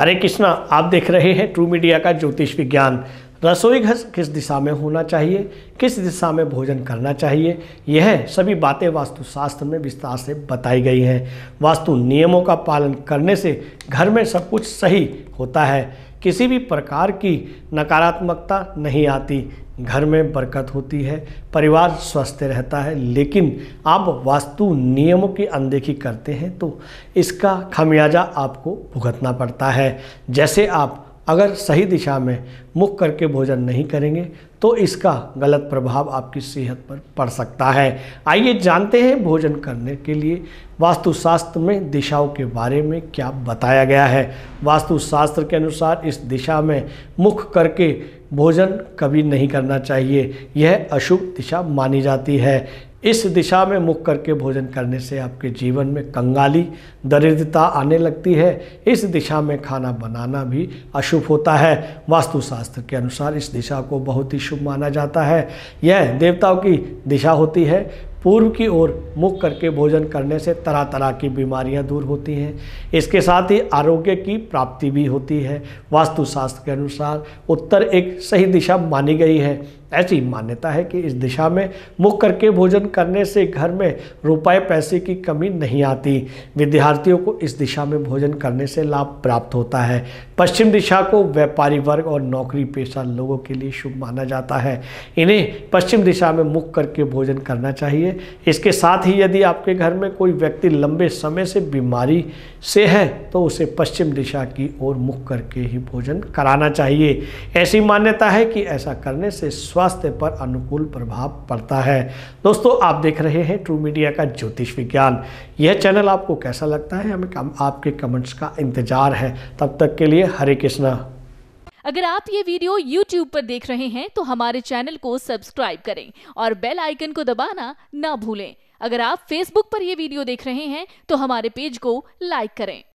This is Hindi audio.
हरे कृष्णा आप देख रहे हैं ट्रू मीडिया का ज्योतिष विज्ञान रसोई घर किस दिशा में होना चाहिए किस दिशा में भोजन करना चाहिए यह सभी बातें वास्तुशास्त्र में विस्तार से बताई गई हैं वास्तु नियमों का पालन करने से घर में सब कुछ सही होता है किसी भी प्रकार की नकारात्मकता नहीं आती घर में बरकत होती है परिवार स्वस्थ रहता है लेकिन आप वास्तु नियमों की अनदेखी करते हैं तो इसका खमियाजा आपको भुगतना पड़ता है जैसे आप अगर सही दिशा में मुख करके भोजन नहीं करेंगे तो इसका गलत प्रभाव आपकी सेहत पर पड़ सकता है आइए जानते हैं भोजन करने के लिए वास्तुशास्त्र में दिशाओं के बारे में क्या बताया गया है वास्तुशास्त्र के अनुसार इस दिशा में मुख करके भोजन कभी नहीं करना चाहिए यह अशुभ दिशा मानी जाती है इस दिशा में मुख करके भोजन करने से आपके जीवन में कंगाली दरिद्रता आने लगती है इस दिशा में खाना बनाना भी अशुभ होता है वास्तुशास्त्र के अनुसार इस दिशा को बहुत ही शुभ माना जाता है यह देवताओं की दिशा होती है पूर्व की ओर मुख करके भोजन करने से तरह तरह की बीमारियां दूर होती हैं इसके साथ ही आरोग्य की प्राप्ति भी होती है वास्तुशास्त्र के अनुसार उत्तर एक सही दिशा मानी गई है ऐसी मान्यता है कि इस दिशा में मुख करके भोजन करने से घर में रुपए पैसे की कमी नहीं आती विद्यार्थियों को इस दिशा में भोजन करने से लाभ प्राप्त होता है पश्चिम दिशा को व्यापारी वर्ग और नौकरी पेशा लोगों के लिए शुभ माना जाता है इन्हें पश्चिम दिशा में मुख करके भोजन करना चाहिए इसके साथ ही यदि आपके घर में कोई व्यक्ति लंबे समय से बीमारी से है तो उसे पश्चिम दिशा की ओर मुख करके ही भोजन कराना चाहिए ऐसी मान्यता है कि ऐसा करने से स्व स्वास्थ्य पर अनुकूल प्रभाव पड़ता है दोस्तों आप देख रहे हैं ट्रू मीडिया का ज्योतिष विज्ञान यह चैनल आपको कैसा लगता है हमें आपके कमेंट्स का इंतजार है तब तक के लिए हरे कृष्णा अगर आप ये वीडियो YouTube पर देख रहे हैं तो हमारे चैनल को सब्सक्राइब करें और बेल आइकन को दबाना ना भूलें अगर आप Facebook पर यह वीडियो देख रहे हैं तो हमारे पेज को लाइक करें